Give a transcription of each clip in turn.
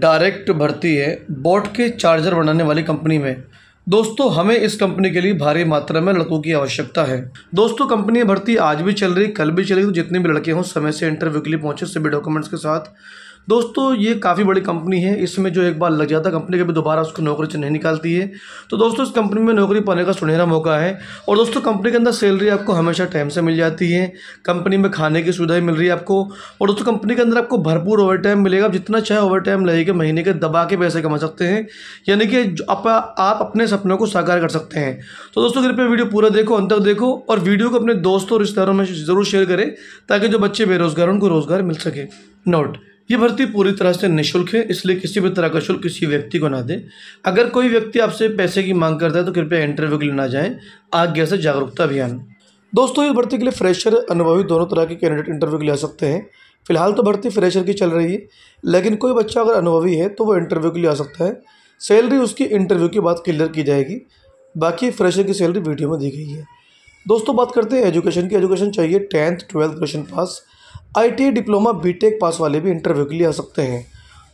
direct भर्ती है boat के चार्जर बनाने वाली कंपनी में दोस्तों हमें इस कंपनी के लिए भारी मात्रा में लड़कों की आवश्यकता है दोस्तों कंपनी भर्ती आज भी चल रही कल भी चल रही तो जितने भी लड़के हों समय से इंटरव्यू के लिए पहुंचे सभी डॉक्यूमेंट्स के साथ दोस्तों ये काफ़ी बड़ी कंपनी है इसमें जो एक बार लग जाता है कंपनी कभी दोबारा उसको नौकरी से नहीं निकालती है तो दोस्तों इस कंपनी में नौकरी पाने का सुनहरा मौका है और दोस्तों कंपनी के अंदर सैलरी आपको हमेशा टाइम से मिल जाती है कंपनी में खाने की सुविधाएं मिल रही है आपको और दोस्तों कंपनी के अंदर आपको भरपूर ओवर टाइम मिलेगा जितना चाहे ओवर टाइम लगेगा महीने के दबा के पैसे कमा सकते हैं यानी कि आप, आप अपने सपनों को साकार कर सकते हैं तो दोस्तों कृपया वीडियो पूरा देखो अंत तक देखो और वीडियो को अपने दोस्तों और रिश्तेदारों में ज़रूर शेयर करें ताकि जो बच्चे बेरोजगार उनको रोज़गार मिल सके नोट ये भर्ती पूरी तरह से निःशुल्क है इसलिए किसी भी तरह का शुल्क किसी व्यक्ति को ना दें अगर कोई व्यक्ति आपसे पैसे की मांग करता है तो कृपया इंटरव्यू के लिए ना जाएं आज्ञा से जागरूकता अभियान दोस्तों ये भर्ती के लिए फ्रेशर अनुभवी दोनों तरह के कैंडिडेट इंटरव्यू के लिए आ सकते हैं फिलहाल तो भर्ती फ्रेशर की चल रही है लेकिन कोई बच्चा अगर अनुभवी है तो वो इंटरव्यू के लिए आ सकता है सैलरी उसकी इंटरव्यू के बाद क्लियर की जाएगी बाकी फ्रेशर की सैलरी वीडियो में दी गई है दोस्तों बात करते हैं एजुकेशन की एजुकेशन चाहिए tenth twelfth question pass I e diploma B Tech pass वाले भी इंटरव्यू के लिए आ सकते हैं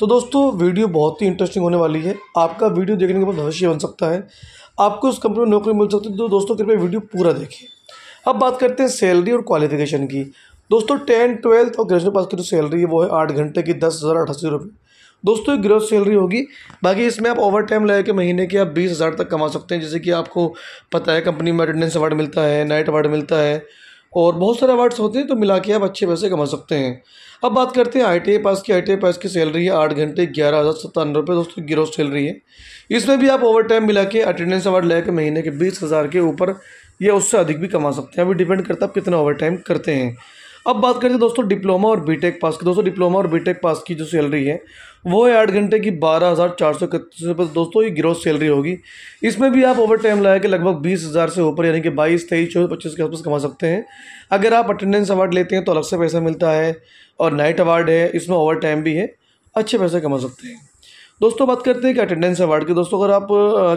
तो दोस्तों वीडियो बहुत ही इंटरेस्टिंग होने वाली है आपका वीडियो देखने के बाद भविष्य बन सकता है आपको उस कंपनी में नौकरी मिल सकती है तो दोस्तों कृपया वीडियो पूरा देखें अब बात करते हैं सैलरी और क्वालिफिकेशन की दोस्तों टेंथ ट्वेल्थ और ग्रेजुएट पास की जो तो सैलरी है वो है आठ घंटे की दस हज़ार अठासी रुपये दोस्तों एक ग्रोथ सैलरी होगी बाकी इसमें आप ओवर टाइम लगा के महीने के आप बीस हज़ार तक कमा सकते हैं जैसे कि आपको पता है कंपनी में अटेंडेंस अवार्ड मिलता है नाइट अवार्ड मिलता है और बहुत सारे अवार्ड्स होते हैं तो मिला के आप अच्छे पैसे कमा सकते हैं अब बात करते हैं आई पास की आई पास की सैलरी है आठ घंटे ग्यारह हज़ार सत्तानवे रुपये दोस्तों गिरोज सैलरी है इसमें भी आप ओवर टाइम मिला के अटेंडेंस अवार्ड लेकर महीने के बीस हज़ार के ऊपर या उससे अधिक भी कमा सकते हैं अभी डिपेंड करता है आप कितना ओवर टाइम करते हैं अब बात करते हैं तो दोस्तों डिप्लोमा और बीटेक पास की दोस्तों डिप्लोमा और बीटेक पास की जो सैलरी है वो है आठ घंटे की बारह हज़ार चार सौ इकतीस रुपये दोस्तों ये ग्रोथ सैलरी होगी इसमें भी आप ओवर टाइम लगा के लगभग बीस हज़ार से ऊपर यानी कि बाईस तेईस चौबीस पच्चीस के आसपास कमा सकते हैं अगर आप अटेंडेंस अवार्ड लेते हैं तो अलग से पैसा मिलता है और नाइट अवार्ड है इसमें ओवर टाइम भी है अच्छे पैसे कमा सकते हैं दोस्तों बात करते हैं कि अटेंडेंस अवार्ड की दोस्तों अगर आप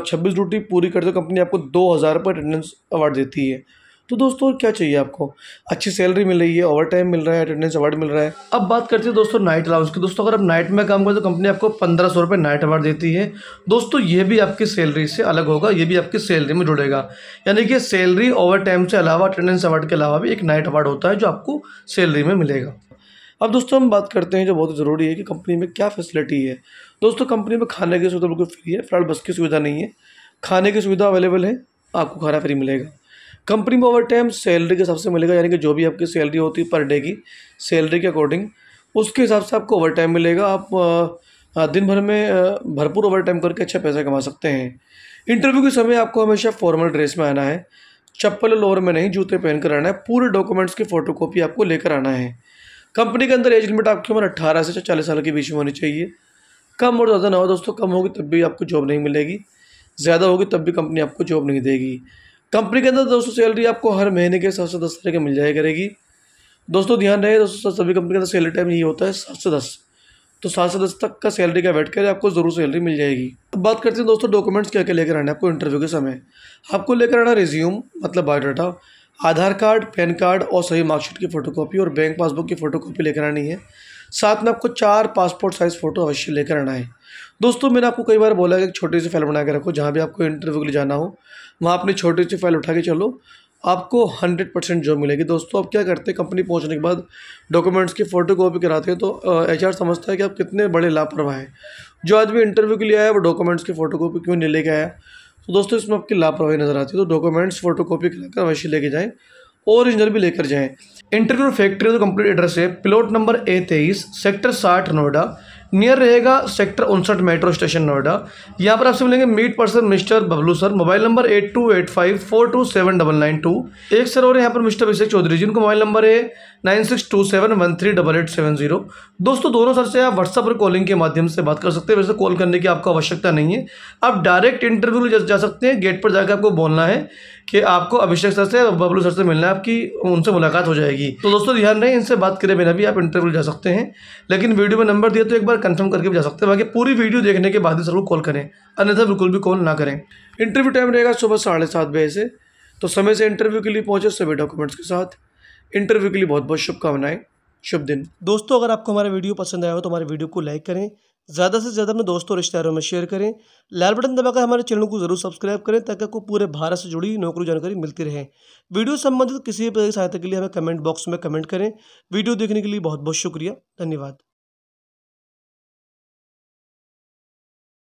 छब्बीस ड्यूटी पूरी करते हो कंपनी आपको दो हज़ार अटेंडेंस अवार्ड देती है तो दोस्तों क्या चाहिए आपको अच्छी सैलरी मिल रही है ओवर टाइम मिल रहा है अटेंडेंस अवार्ड मिल रहा है अब बात करते हैं दोस्तों नाइट अलाउंस की दोस्तों अगर आप नाइट में काम करें तो कंपनी आपको पंद्रह सौ रुपये नाइट अवार्ड देती है दोस्तों ये भी आपकी सैलरी से अलग होगा ये भी आपकी सैलरी में जुड़ेगा यानी कि सैलरी ओवर टाइम से अलावा अटेंडेंस अवार्ड के अलावा भी एक नाइट अवार्ड होता है जो आपको सैलरी में मिलेगा अब दोस्तों हम बात करते हैं जो बहुत ज़रूरी है कि कंपनी में क्या फैसिलिटी है दोस्तों कंपनी में खाने की सुविधा बिल्कुल फ्री है फिलहाल बस की सुविधा नहीं है खाने की सुविधा अवेलेबल है आपको खाना फ्री मिलेगा कंपनी में ओवर टाइम सैलरी के हिसाब से मिलेगा यानी कि जो भी आपकी सैलरी होती है पर डे की सैलरी के अकॉर्डिंग उसके हिसाब से आपको ओवर टाइम मिलेगा आप दिन भर में भरपूर ओवर टाइम करके अच्छा पैसा कमा सकते हैं इंटरव्यू के समय आपको हमेशा फॉर्मल ड्रेस में आना है चप्पल लोअर में नहीं जूते पहन कर आना है पूरे डॉक्यूमेंट्स की फ़ोटोकॉपी आपको लेकर आना है कंपनी के अंदर एज लिमिट आपकी उम्र अट्ठारह से चालीस साल के बीच में होनी चाहिए कम और ज़्यादा ना हो दोस्तों कम होगी तब भी आपको जॉब नहीं मिलेगी ज़्यादा होगी तब भी कंपनी आपको जॉब नहीं देगी कंपनी के अंदर दोस्तों सैलरी आपको हर महीने के सात से दस तारीख मिल जाया करेगी दोस्तों ध्यान रहे दोस्तों सभी कंपनी के अंदर सैलरी टाइम यही होता है सात से दस तो सात से दस तक का सैलरी का वेट करें आपको ज़रूर सैलरी मिल जाएगी अब बात करते हैं दोस्तों डॉक्यूमेंट्स क्या क्या लेकर आना है आपको इंटरव्यू के समय आपको लेकर आना रिज्यूम मतलब biodata Aadhaar card PAN card और सही मार्कशीट की फ़ोटोकॉपी और बैंक पासबुक की फ़ोटोकॉपी लेकर आनी है साथ में आपको चार पासपोर्ट साइज़ फ़ोटो अवश्य लेकर आना है दोस्तों मैंने आपको कई बार बोला है कि छोटी सी फाइल बना के रखो जहाँ भी आपको इंटरव्यू के लिए जाना हो वहाँ अपनी छोटी सी फाइल उठा के चलो आपको हंड्रेड परसेंट जॉब मिलेगी दोस्तों आप क्या करते हैं कंपनी पहुंचने के बाद डॉक्यूमेंट्स की फ़ोटो कॉपी कराते हैं तो एच आर समझता है कि आप कितने बड़े लापरवाह हैं जो आदमी इंटरव्यू के लिए आया वो डॉक्यूमेंट्स की फ़ोटो कॉपी क्यों नहीं लेके आया तो दोस्तों इसमें आपकी लापरवाही नज़र आती है तो डॉक्यूमेंट्स फ़ोटो कॉपी कराकर अवश्य लेके जाएँ ओरिजिनल भी लेकर जाएँ इंटरव्यू फैक्ट्री का कंप्लीट एड्रेस है प्लॉट नंबर ए तेईस सेक्टर साठ नोएडा नियर रहेगा सेक्टर उनसठ मेट्रो स्टेशन नोएडा यहाँ पर आपसे मिलेंगे meet person mister Bablu sir mobile number eight two eight five four two seven double nine two एक सर और यहाँ पर मिस्टर अभिषेक चौधरी जी उनका मोबाइल नंबर है nine six two seven one three double eight seven zero दोस्तों दोनों सर से आप व्हाट्सअप पर कॉलिंग के माध्यम से बात कर सकते हैं वैसे कॉल करने की आपको आवश्यकता नहीं है आप डायरेक्ट इंटरव्यू जा सकते हैं गेट पर जाकर आपको बोलना है कि आपको अभिषेक सर से और बबलू सर से मिलना है आपकी उनसे मुलाकात हो जाएगी तो दोस्तों ध्यान रहे इनसे बात करें बिना भी आप इंटरव्यू जा सकते हैं लेकिन वीडियो में नंबर दिया तो एक बार कंफर्म करके भी जा सकते हैं बाकी पूरी वीडियो देखने के बाद ही सर को कॉल करें अन्यथा बिल्कुल भी कॉल ना करें इंटरव्यू टाइम रहेगा सुबह साढ़े सात बजे से तो समय से इंटरव्यू के लिए पहुँचे सभी डॉक्यूमेंट्स के साथ इंटरव्यू के लिए बहुत बहुत शुभकामनाएं शुभ दिन दोस्तों अगर आपको हमारा वीडियो पसंद आया हो तो हमारे वीडियो को लाइक करें ज़्यादा से ज़्यादा अपने दोस्तों और रिश्तेदारों में शेयर करें लाल बटन दबाकर हमारे चैनल को जरूर सब्सक्राइब करें ताकि आपको पूरे भारत से जुड़ी नौकरी जानकारी मिलती रहे वीडियो संबंधित किसी भी सहायता के लिए हमें कमेंट बॉक्स में कमेंट करें वीडियो देखने के लिए बहुत बहुत शुक्रिया धन्यवाद